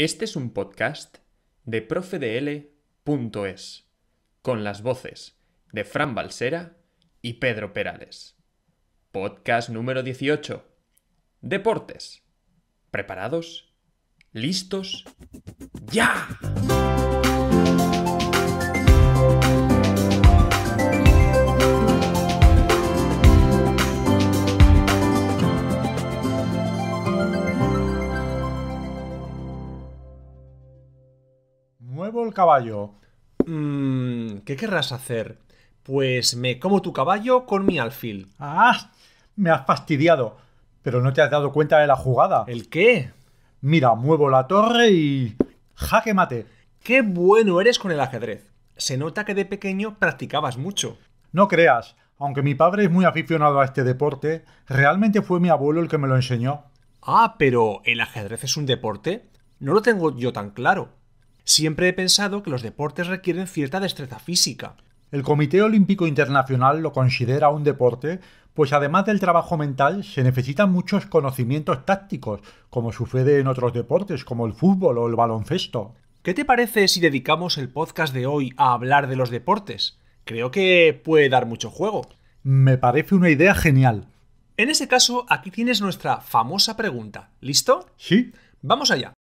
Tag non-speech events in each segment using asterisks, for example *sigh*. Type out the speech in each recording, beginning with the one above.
Este es un podcast de profedl.es, con las voces de Fran Balsera y Pedro Perales. Podcast número 18. Deportes. ¿Preparados? ¿Listos? ¡Ya! caballo. Mm, ¿Qué querrás hacer? Pues me como tu caballo con mi alfil. ¡Ah! Me has fastidiado. Pero no te has dado cuenta de la jugada. ¿El qué? Mira, muevo la torre y... jaque mate. ¡Qué bueno eres con el ajedrez! Se nota que de pequeño practicabas mucho. No creas, aunque mi padre es muy aficionado a este deporte, realmente fue mi abuelo el que me lo enseñó. Ah, pero ¿el ajedrez es un deporte? No lo tengo yo tan claro. Siempre he pensado que los deportes requieren cierta destreza física. El Comité Olímpico Internacional lo considera un deporte, pues además del trabajo mental se necesitan muchos conocimientos tácticos, como sucede en otros deportes como el fútbol o el baloncesto. ¿Qué te parece si dedicamos el podcast de hoy a hablar de los deportes? Creo que puede dar mucho juego. Me parece una idea genial. En ese caso, aquí tienes nuestra famosa pregunta. ¿Listo? Sí. Vamos allá.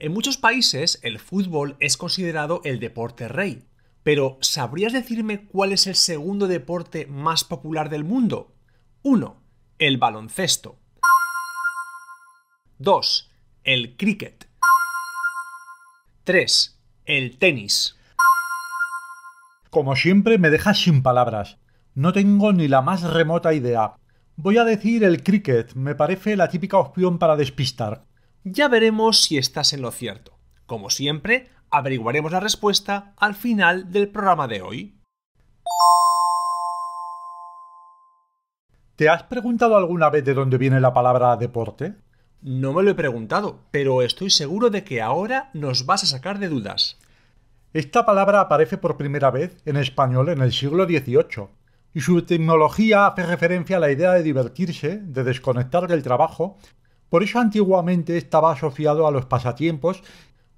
En muchos países el fútbol es considerado el deporte rey, pero ¿sabrías decirme cuál es el segundo deporte más popular del mundo? 1. El baloncesto. 2. El cricket. 3. El tenis. Como siempre me dejas sin palabras. No tengo ni la más remota idea. Voy a decir el cricket, me parece la típica opción para despistar. Ya veremos si estás en lo cierto. Como siempre, averiguaremos la respuesta al final del programa de hoy. ¿Te has preguntado alguna vez de dónde viene la palabra deporte? No me lo he preguntado, pero estoy seguro de que ahora nos vas a sacar de dudas. Esta palabra aparece por primera vez en español en el siglo XVIII, y su etimología hace referencia a la idea de divertirse, de desconectar del trabajo por eso antiguamente estaba asociado a los pasatiempos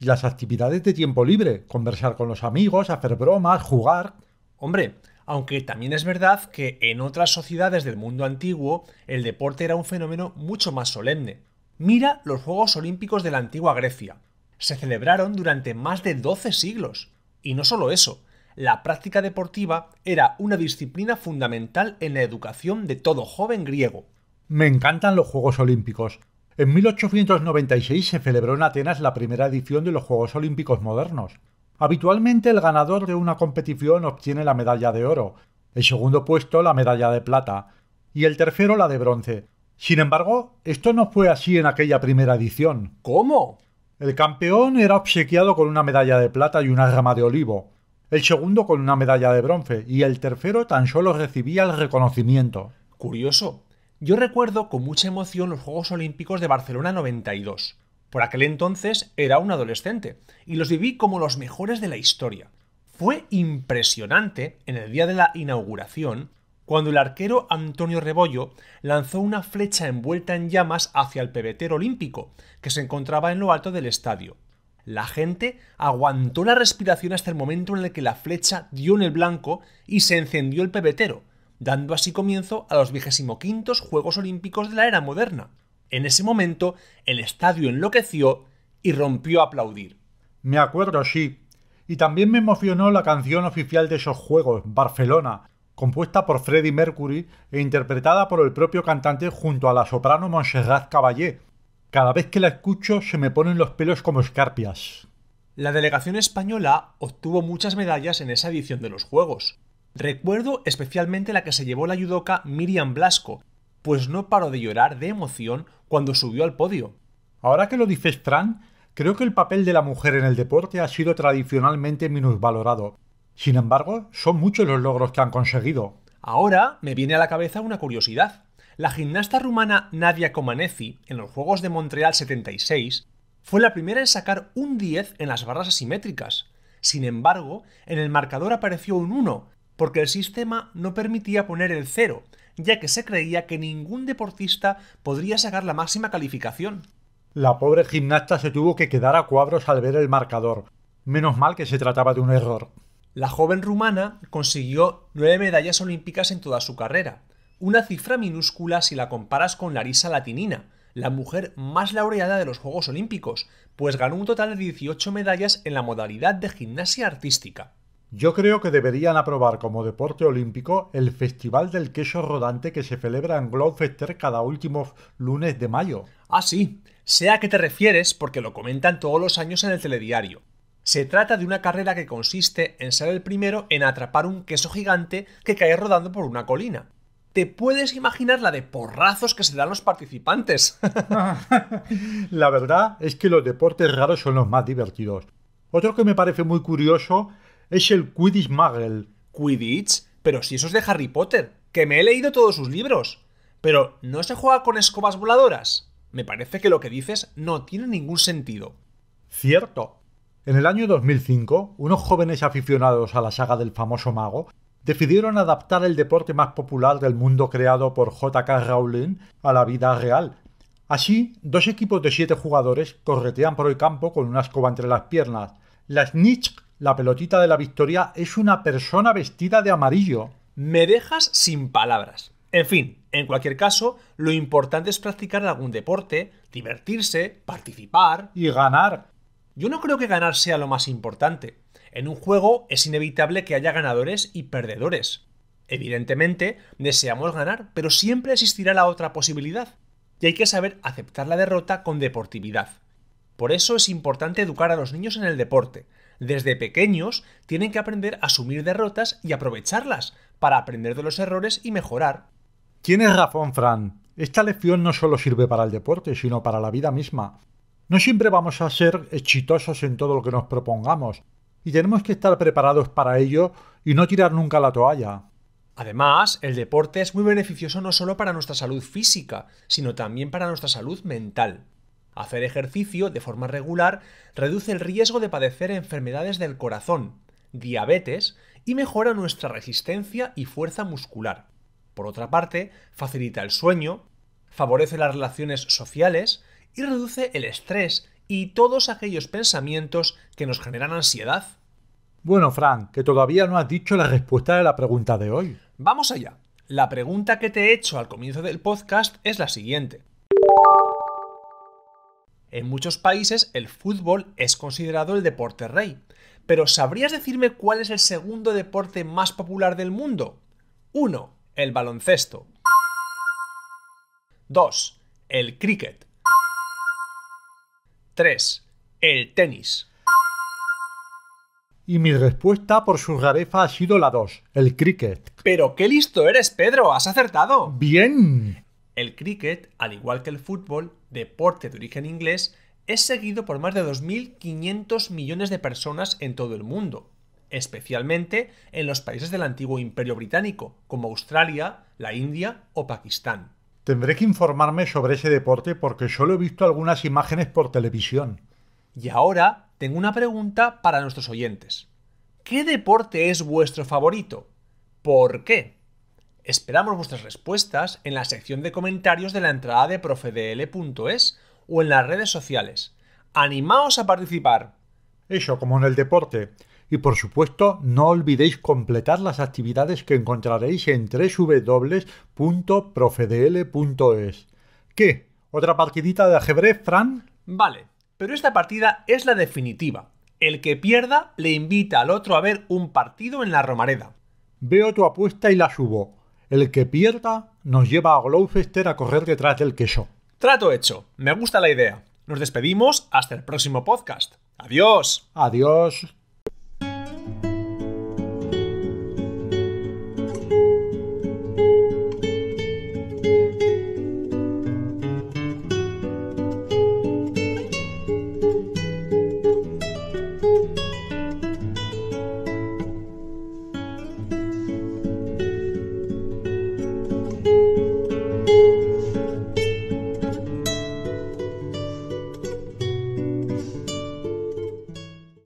y las actividades de tiempo libre, conversar con los amigos, hacer bromas, jugar. Hombre, aunque también es verdad que en otras sociedades del mundo antiguo el deporte era un fenómeno mucho más solemne. Mira los Juegos Olímpicos de la antigua Grecia. Se celebraron durante más de 12 siglos. Y no solo eso, la práctica deportiva era una disciplina fundamental en la educación de todo joven griego. Me encantan los Juegos Olímpicos. En 1896 se celebró en Atenas la primera edición de los Juegos Olímpicos modernos. Habitualmente el ganador de una competición obtiene la medalla de oro, el segundo puesto la medalla de plata y el tercero la de bronce. Sin embargo, esto no fue así en aquella primera edición. ¿Cómo? El campeón era obsequiado con una medalla de plata y una rama de olivo, el segundo con una medalla de bronce y el tercero tan solo recibía el reconocimiento. Curioso. Yo recuerdo con mucha emoción los Juegos Olímpicos de Barcelona 92. Por aquel entonces era un adolescente y los viví como los mejores de la historia. Fue impresionante en el día de la inauguración cuando el arquero Antonio Rebollo lanzó una flecha envuelta en llamas hacia el pebetero olímpico, que se encontraba en lo alto del estadio. La gente aguantó la respiración hasta el momento en el que la flecha dio en el blanco y se encendió el pebetero, dando así comienzo a los quintos Juegos Olímpicos de la era moderna. En ese momento, el estadio enloqueció y rompió a aplaudir. Me acuerdo, sí. Y también me emocionó la canción oficial de esos Juegos, Barcelona, compuesta por Freddie Mercury e interpretada por el propio cantante junto a la soprano Montserrat Caballé. Cada vez que la escucho se me ponen los pelos como escarpias. La delegación española obtuvo muchas medallas en esa edición de los Juegos. Recuerdo especialmente la que se llevó la judoka Miriam Blasco, pues no paró de llorar de emoción cuando subió al podio. Ahora que lo dices, Fran, creo que el papel de la mujer en el deporte ha sido tradicionalmente minusvalorado. Sin embargo, son muchos los logros que han conseguido. Ahora me viene a la cabeza una curiosidad. La gimnasta rumana Nadia Comaneci, en los Juegos de Montreal 76, fue la primera en sacar un 10 en las barras asimétricas. Sin embargo, en el marcador apareció un 1, porque el sistema no permitía poner el cero, ya que se creía que ningún deportista podría sacar la máxima calificación. La pobre gimnasta se tuvo que quedar a cuadros al ver el marcador. Menos mal que se trataba de un error. La joven rumana consiguió nueve medallas olímpicas en toda su carrera, una cifra minúscula si la comparas con Larisa Latinina, la mujer más laureada de los Juegos Olímpicos, pues ganó un total de 18 medallas en la modalidad de gimnasia artística. Yo creo que deberían aprobar como deporte olímpico el Festival del Queso Rodante que se celebra en Gloucester cada último lunes de mayo. Ah, sí. Sé a qué te refieres porque lo comentan todos los años en el telediario. Se trata de una carrera que consiste en ser el primero en atrapar un queso gigante que cae rodando por una colina. ¿Te puedes imaginar la de porrazos que se dan los participantes? *laughs* *laughs* la verdad es que los deportes raros son los más divertidos. Otro que me parece muy curioso es el Quidditch Muggle. ¿Quidditch? Pero si eso es de Harry Potter, que me he leído todos sus libros. Pero, ¿no se juega con escobas voladoras? Me parece que lo que dices no tiene ningún sentido. Cierto. En el año 2005, unos jóvenes aficionados a la saga del famoso mago decidieron adaptar el deporte más popular del mundo creado por J.K. Rowling a la vida real. Así, dos equipos de siete jugadores corretean por el campo con una escoba entre las piernas. Las Nitsch la pelotita de la victoria es una persona vestida de amarillo. Me dejas sin palabras. En fin, en cualquier caso, lo importante es practicar algún deporte, divertirse, participar y ganar. Yo no creo que ganar sea lo más importante. En un juego es inevitable que haya ganadores y perdedores. Evidentemente, deseamos ganar, pero siempre existirá la otra posibilidad, y hay que saber aceptar la derrota con deportividad. Por eso es importante educar a los niños en el deporte, desde pequeños tienen que aprender a asumir derrotas y aprovecharlas para aprender de los errores y mejorar. Tienes razón, Fran. Esta lección no solo sirve para el deporte, sino para la vida misma. No siempre vamos a ser exitosos en todo lo que nos propongamos, y tenemos que estar preparados para ello y no tirar nunca la toalla. Además, el deporte es muy beneficioso no solo para nuestra salud física, sino también para nuestra salud mental. Hacer ejercicio de forma regular reduce el riesgo de padecer enfermedades del corazón, diabetes y mejora nuestra resistencia y fuerza muscular. Por otra parte, facilita el sueño, favorece las relaciones sociales y reduce el estrés y todos aquellos pensamientos que nos generan ansiedad. Bueno, Frank, que todavía no has dicho la respuesta de la pregunta de hoy. Vamos allá. La pregunta que te he hecho al comienzo del podcast es la siguiente. En muchos países el fútbol es considerado el deporte rey. Pero ¿sabrías decirme cuál es el segundo deporte más popular del mundo? 1. El baloncesto. 2. El cricket. 3. El tenis. Y mi respuesta por su rareza ha sido la 2, el cricket. Pero qué listo eres, Pedro, has acertado. Bien. El cricket, al igual que el fútbol, deporte de origen inglés, es seguido por más de 2.500 millones de personas en todo el mundo, especialmente en los países del antiguo imperio británico, como Australia, la India o Pakistán. Tendré que informarme sobre ese deporte porque solo he visto algunas imágenes por televisión. Y ahora tengo una pregunta para nuestros oyentes. ¿Qué deporte es vuestro favorito? ¿Por qué? Esperamos vuestras respuestas en la sección de comentarios de la entrada de profedl.es o en las redes sociales. ¡Animaos a participar! Eso como en el deporte. Y por supuesto, no olvidéis completar las actividades que encontraréis en www.profedl.es. ¿Qué? ¿Otra partidita de ajedrez, Fran? Vale, pero esta partida es la definitiva. El que pierda le invita al otro a ver un partido en la Romareda. Veo tu apuesta y la subo. El que pierda nos lleva a Gloucester a correr detrás del queso. Trato hecho. Me gusta la idea. Nos despedimos hasta el próximo podcast. Adiós. Adiós.